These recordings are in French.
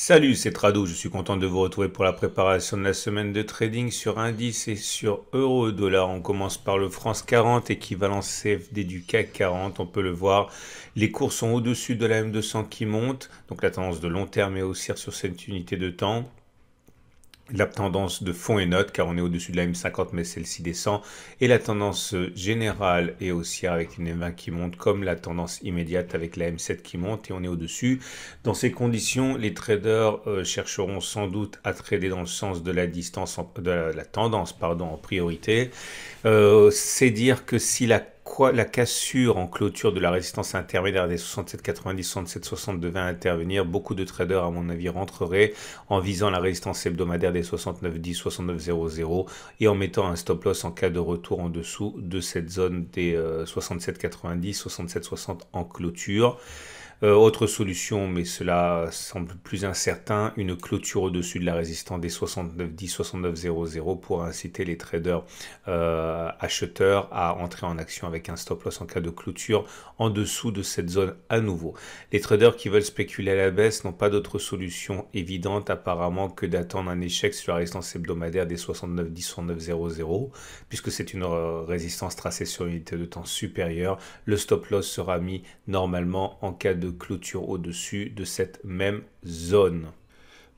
Salut, c'est Trado. Je suis content de vous retrouver pour la préparation de la semaine de trading sur indice et sur euro dollar. On commence par le France 40, équivalent CFD du CAC 40. On peut le voir. Les cours sont au-dessus de la M200 qui monte. Donc la tendance de long terme est haussière sur cette unité de temps la tendance de fond est note, car on est au-dessus de la M50, mais celle-ci descend. Et la tendance générale est aussi avec une M20 qui monte, comme la tendance immédiate avec la M7 qui monte, et on est au-dessus. Dans ces conditions, les traders euh, chercheront sans doute à trader dans le sens de la distance, de, la, tendance, pardon, en priorité. Euh, c'est dire que si la quoi la cassure en clôture de la résistance intermédiaire des 67.90, 67.60 devait intervenir, beaucoup de traders, à mon avis, rentreraient en visant la résistance hebdomadaire des 69.10, 69.00 et en mettant un stop loss en cas de retour en dessous de cette zone des 67.90, euh, 67.60 en clôture. Euh, autre solution, mais cela semble plus incertain, une clôture au-dessus de la résistance des 69, 69,10-69,00 pour inciter les traders euh, acheteurs à entrer en action avec un stop loss en cas de clôture en dessous de cette zone à nouveau. Les traders qui veulent spéculer à la baisse n'ont pas d'autre solution évidente apparemment que d'attendre un échec sur la résistance hebdomadaire des 69, 69,10-69,00 puisque c'est une euh, résistance tracée sur une unité de temps supérieure. Le stop loss sera mis normalement en cas de clôture au-dessus de cette même zone.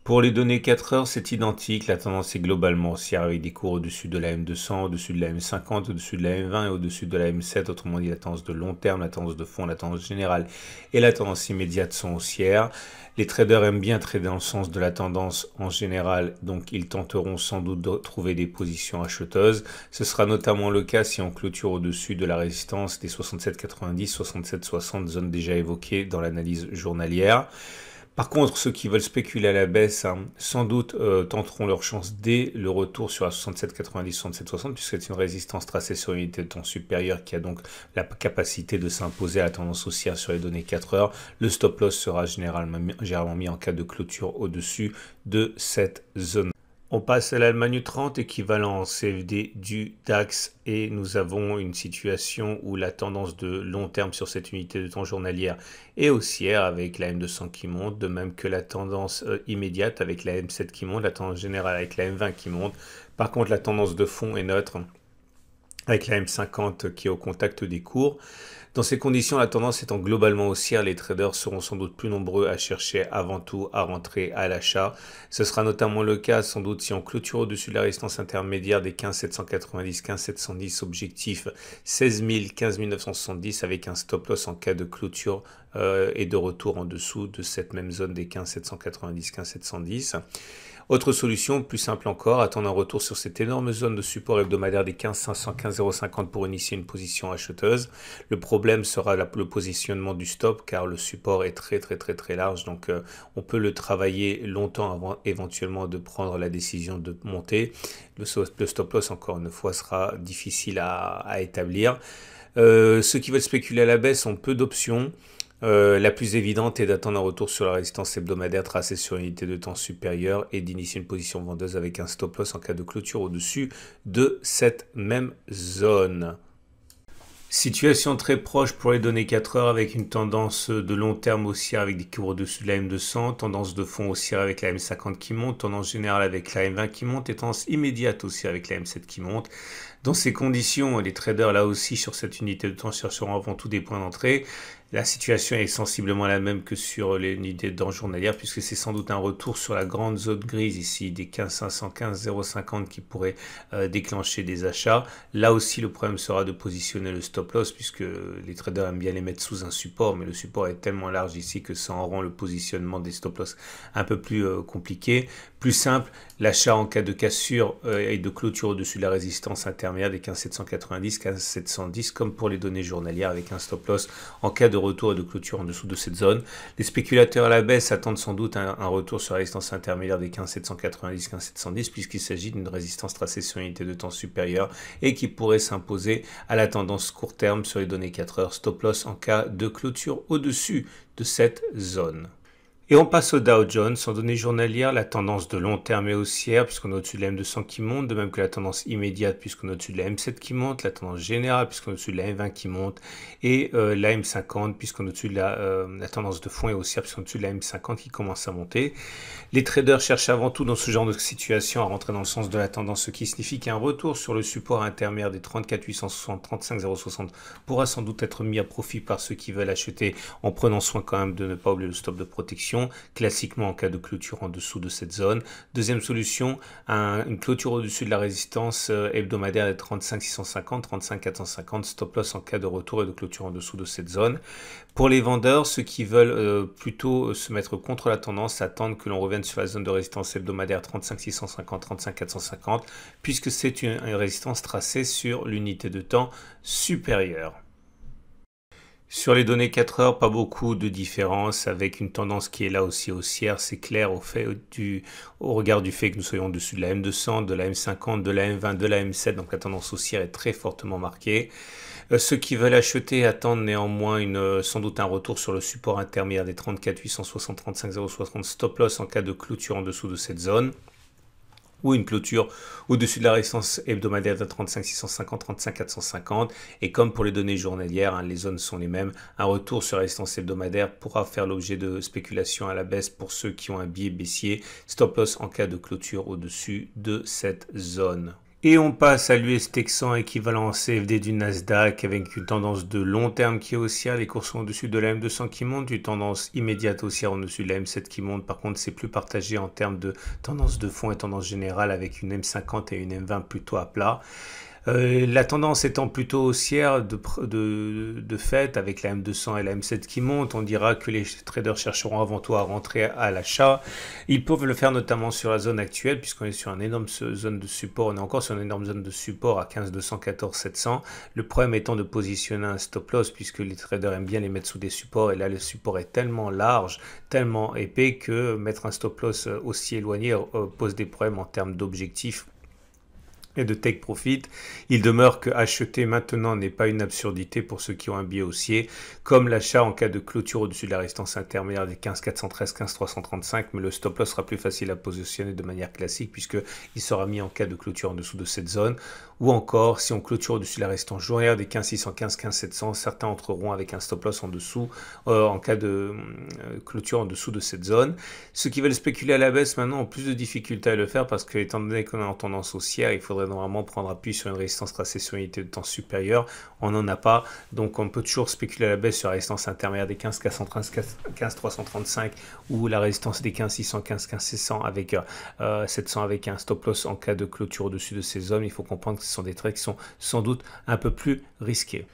Pour les données 4 heures, c'est identique. La tendance est globalement haussière avec des cours au-dessus de la M200, au-dessus de la M50, au-dessus de la M20 et au-dessus de la M7. Autrement dit, la tendance de long terme, la tendance de fond, la tendance générale et la tendance immédiate sont haussières. Les traders aiment bien trader dans le sens de la tendance en général, donc ils tenteront sans doute de trouver des positions acheteuses. Ce sera notamment le cas si on clôture au-dessus de la résistance des 67,90, 67,60, zone déjà évoquée dans l'analyse journalière. Par contre, ceux qui veulent spéculer à la baisse, hein, sans doute euh, tenteront leur chance dès le retour sur la 67,90, 67,60, puisque c'est une résistance tracée sur une unité de temps supérieure qui a donc la capacité de s'imposer à la tendance haussière sur les données 4 heures. Le stop loss sera généralement généralement mis en cas de clôture au-dessus de cette zone. On passe à l'Allemagne 30, équivalent CFD du DAX, et nous avons une situation où la tendance de long terme sur cette unité de temps journalière est haussière avec la M200 qui monte, de même que la tendance euh, immédiate avec la M7 qui monte, la tendance générale avec la M20 qui monte. Par contre, la tendance de fond est neutre avec la M50 qui est au contact des cours. Dans ces conditions, la tendance étant globalement haussière, les traders seront sans doute plus nombreux à chercher avant tout à rentrer à l'achat. Ce sera notamment le cas sans doute si on clôture au-dessus de la résistance intermédiaire des 15 790, 15 710 objectif 16 000, 15 970 avec un stop loss en cas de clôture euh, et de retour en dessous de cette même zone des 15 790, 15 710. Autre solution, plus simple encore, attendre un retour sur cette énorme zone de support hebdomadaire des 15 15.050 pour initier une position acheteuse. Le problème sera le positionnement du stop car le support est très très très très large donc euh, on peut le travailler longtemps avant éventuellement de prendre la décision de monter. Le, stop loss encore une fois sera difficile à, établir. Euh, ceux qui veulent spéculer à la baisse ont peu d'options. Euh, la plus évidente est d'attendre un retour sur la résistance hebdomadaire tracée sur une unité de temps supérieure et d'initier une position vendeuse avec un stop loss en cas de clôture au-dessus de cette même zone. Situation très proche pour les données 4 heures avec une tendance de long terme haussière avec des courbes au-dessus de la M200, tendance de fond haussière avec la M50 qui monte, tendance générale avec la M20 qui monte et tendance immédiate aussi avec la M7 qui monte. Dans ces conditions, les traders là aussi sur cette unité de temps chercheront avant tout des points d'entrée la situation est sensiblement la même que sur les de dents journalière, puisque c'est sans doute un retour sur la grande zone grise ici des 15 515 050 qui pourrait euh, déclencher des achats. Là aussi, le problème sera de positionner le stop loss, puisque les traders aiment bien les mettre sous un support, mais le support est tellement large ici que ça en rend le positionnement des stop loss un peu plus euh, compliqué. Plus simple, l'achat en cas de cassure euh, et de clôture au-dessus de la résistance intermédiaire des 15,790, 790, 710, comme pour les données journalières avec un stop loss en cas de retour et de clôture en dessous de cette zone. Les spéculateurs à la baisse attendent sans doute un, retour sur la résistance intermédiaire des 15790-15710 puisqu'il s'agit d'une résistance tracée sur une unité de temps supérieure et qui pourrait s'imposer à la tendance court terme sur les données 4 heures stop loss en cas de clôture au-dessus de cette zone. Et on passe au Dow Jones. En données journalières, la tendance de long terme est haussière puisqu'on est au-dessus de la M200 qui monte, de même que la tendance immédiate puisqu'on est au-dessus de la M7 qui monte, la tendance générale puisqu'on est au-dessus de la M20 qui monte et euh, la M50 puisqu'on est au-dessus de euh, la, tendance de fond est haussière puisqu'on est au-dessus de la M50 qui commence à monter. Les traders cherchent avant tout dans ce genre de situation à rentrer dans le sens de la tendance, ce qui signifie qu'un retour sur le support intermédiaire des 34 860, 35 060 pourra sans doute être mis à profit par ceux qui veulent acheter en prenant soin quand même de ne pas oublier le stop de protection classiquement en cas de clôture en dessous de cette zone. Deuxième solution, une clôture au-dessus de la résistance euh, hebdomadaire de 35 650, 35 450, stop loss en cas de retour et de clôture en dessous de cette zone. Pour les vendeurs, ceux qui veulent euh, plutôt euh, se mettre contre la tendance, attendre que l'on revienne sur la zone de résistance hebdomadaire 35 650, 35 450, puisque c'est une résistance tracée sur l'unité de temps supérieure. Sur les données 4 heures, pas beaucoup de différence avec une tendance qui est là aussi haussière, c'est clair au, fait au regard du fait que nous soyons au-dessus de la M200, de la M50, de la M20, de la M7, donc la tendance haussière est très fortement marquée. Euh, ceux qui veulent acheter attendent néanmoins euh, sans doute un retour sur le support intermédiaire des 34 860 35 060 stop loss en cas de clôture en dessous de cette zone ou une clôture au-dessus de la résistance hebdomadaire de 35 650, 35 450. Et comme pour les données journalières, hein, les zones sont les mêmes. Un retour sur la résistance hebdomadaire pourra faire l'objet de spéculation à la baisse pour ceux qui ont un billet baissier. Stop loss en cas de clôture au-dessus de cette zone. Et on passe à l'US Texan équivalent CFD du Nasdaq avec une tendance de long terme qui est haussière. Les cours sont au-dessus de la M200 qui monte, une tendance immédiate haussière au-dessus de la M7 qui monte. Par contre, c'est plus partagé en termes de tendance de fond et tendance générale avec une M50 et une M20 plutôt à plat. Euh, la tendance étant plutôt haussière de, fait, avec la M200 et la M7 qui montent, on dira que les traders chercheront avant tout à rentrer à l'achat. Ils peuvent le faire notamment sur la zone actuelle, puisqu'on est sur une énorme zone de support, on est encore sur une énorme zone de support à 15 214 700. Le problème étant de positionner un stop loss, puisque les traders aiment bien les mettre sous des supports, et là le support est tellement large, tellement épais, que mettre un stop loss euh, aussi éloigné euh, pose des problèmes en termes d'objectifs de Take Profit. Il demeure que acheter maintenant n'est pas une absurdité pour ceux qui ont un biais haussier, comme l'achat en cas de clôture au-dessus de la résistance intermédiaire des 15 413, 15 335, mais le stop loss sera plus facile à positionner de manière classique puisque il sera mis en cas de clôture en dessous de cette zone ou encore si on clôture au-dessus de la résistance journalière des 15 615, 15 700, certains entreront avec un stop loss en dessous euh, en cas de euh, clôture en dessous de cette zone. Ceux qui veulent spéculer à la baisse maintenant ont plus de difficultés à le faire parce que étant donné qu'on est en tendance haussière, il faudrait normalement prendre appui sur une résistance tracée sur une unité de temps supérieure. On n'en a pas, donc on peut toujours spéculer à la baisse sur la résistance intermédiaire des 15 435, 15 335 ou la résistance des 15 615, 15 avec 700 euh, avec un stop loss en cas de clôture au-dessus de ces zones. Il faut comprendre que ce sont des traits qui sont sans doute un peu plus risqués.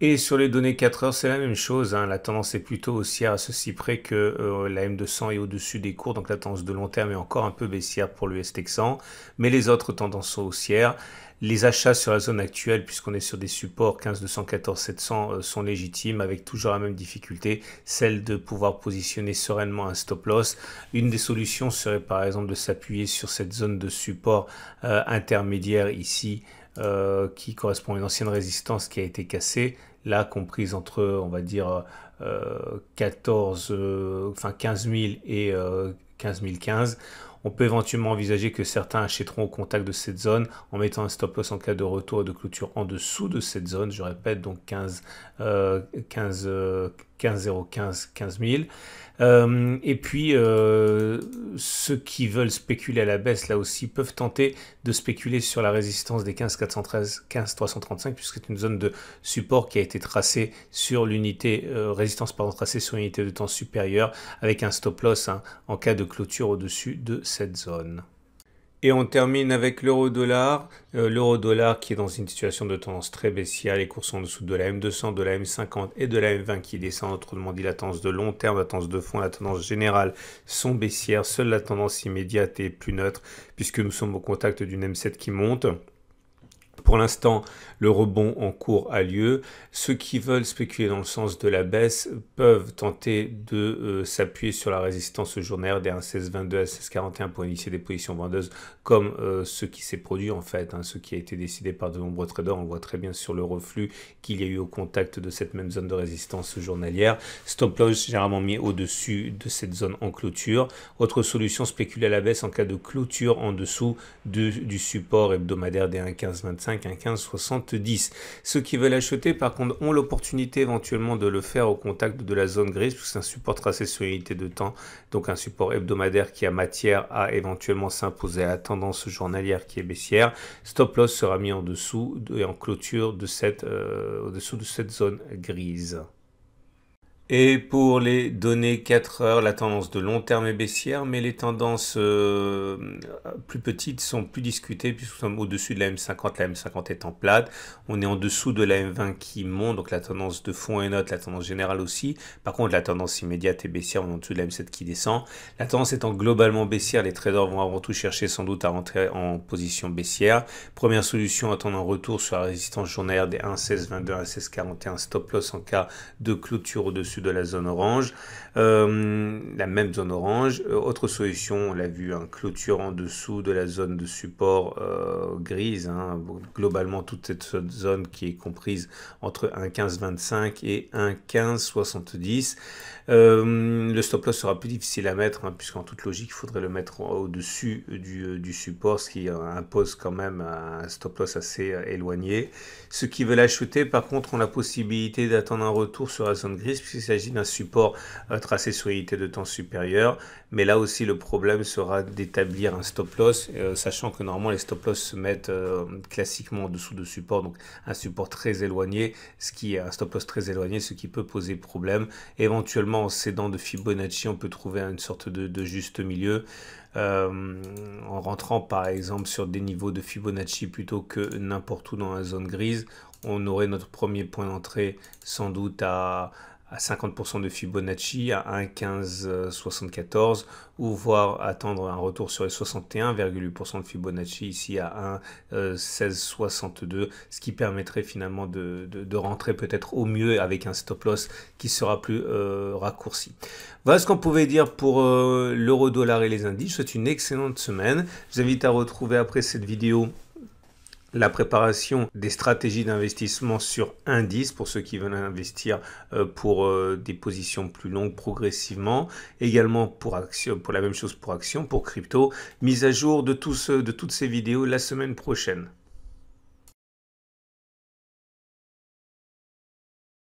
Et sur les données 4 heures, c'est la même chose. Hein. La tendance est plutôt haussière à ceci près que euh, la M200 est au-dessus des cours, donc la tendance de long terme est encore un peu baissière pour le 100 mais les autres tendances sont haussières. Les achats sur la zone actuelle, puisqu'on est sur des supports 15, 214, 700, sont légitimes avec toujours la même difficulté, celle de pouvoir positionner sereinement un stop loss. Une des solutions serait par exemple de s'appuyer sur cette zone de support euh, intermédiaire ici, euh, qui correspond à une ancienne résistance qui a été cassée, là comprise entre, on va dire, 14, euh, enfin 15 000 et 15 015. On peut éventuellement envisager que certains achèteront au contact de cette zone en mettant un stop loss en cas de retour et de clôture en dessous de cette zone. Je répète, donc 15, 15, euh, 15 015 15, 000. et puis, euh, ceux qui veulent spéculer à la baisse, là aussi, peuvent tenter de spéculer sur la résistance des 15 413, 15 335, puisque c'est une zone de support qui a été tracée sur l'unité, euh, résistance pardon, tracée sur l'unité de temps supérieure, avec un stop loss hein, en cas de clôture au-dessus de cette zone. Et on termine avec l'euro-dollar. Euh, l'euro-dollar qui est dans une situation de tendance très baissière. Les cours sont en dessous de la M200, de la M50 et de la M20 qui descendent. Autrement dit, la tendance de long terme, la tendance de fond, la tendance générale sont baissières. Seule la tendance immédiate est plus neutre puisque nous sommes au contact d'une M7 qui monte. Pour l'instant, le rebond en cours a lieu. Ceux qui veulent spéculer dans le sens de la baisse peuvent tenter de euh, s'appuyer sur la résistance journalière des 1,1622 à 16,41 pour initier des positions vendeuses comme euh, ce qui s'est produit en fait, hein, ce qui a été décidé par de nombreux traders. On voit très bien sur le reflux qu'il y a eu au contact de cette même zone de résistance journalière. Stop loss généralement mis au-dessus de cette zone en clôture. Autre solution, spéculer à la baisse en cas de clôture en dessous du support hebdomadaire des 1,1525 25, Ceux qui veulent acheter, par contre, ont l'opportunité éventuellement de le faire au contact de la zone grise, puisque c'est un support tracé sur unité de temps, donc un support hebdomadaire qui a matière à éventuellement s'imposer à la tendance journalière qui est baissière. Stop loss sera mis en dessous et en clôture de euh, au-dessous de cette zone grise. Et pour les données 4 heures, la tendance de long terme est baissière, mais les tendances euh, plus petites sont plus discutées puisque nous sommes au-dessus de la M50, la M50 étant plate. On est en dessous de la M20 qui monte, donc la tendance de fond est note, la tendance générale aussi. Par contre, la tendance immédiate est baissière, on est en dessous de la M7 qui descend. La tendance étant globalement baissière, les traders vont avant tout chercher sans doute à rentrer en position baissière. Première solution, attendre un retour sur la résistance journalière des 1.1622, 1.1641, stop loss en cas de clôture au-dessus de la zone orange, euh, la même zone orange. Euh, autre solution, on l'a vu, un clôture en dessous de la zone de support euh, grise. Hein. globalement, toute cette zone qui est comprise entre 1,1525 et 1,1570. le stop loss sera plus difficile à mettre, hein, puisqu'en toute logique, il faudrait le mettre au-dessus du, du, support, ce qui impose quand même un stop loss assez éloigné. Ceux qui veulent acheter, par contre, ont la possibilité d'attendre un retour sur la zone grise, puisque il s'agit d'un support euh, tracé sur unité de temps supérieur, Mais là aussi, le problème sera d'établir un stop loss, euh, sachant que normalement les stop loss se mettent euh, classiquement en dessous de support, donc un support très éloigné, ce qui est un stop loss très éloigné, ce qui peut poser problème. Éventuellement, en cédant de Fibonacci, on peut trouver une sorte de, juste milieu. en rentrant par exemple sur des niveaux de Fibonacci plutôt que n'importe où dans la zone grise, on aurait notre premier point d'entrée sans doute à, à 50% de Fibonacci à 1,1574 ou voir attendre un retour sur les 61,8% de Fibonacci ici à 1,1662 ce qui permettrait finalement de, rentrer peut-être au mieux avec un stop loss qui sera plus euh, raccourci. Voilà ce qu'on pouvait dire pour euh, l'euro dollar et les indices. Je souhaite une excellente semaine. Je vous invite à retrouver après cette vidéo la préparation des stratégies d'investissement sur indice pour ceux qui veulent investir euh, pour euh, des positions plus longues progressivement, également pour, pour la même chose pour action, pour crypto, mise à jour de, de toutes ces vidéos la semaine prochaine.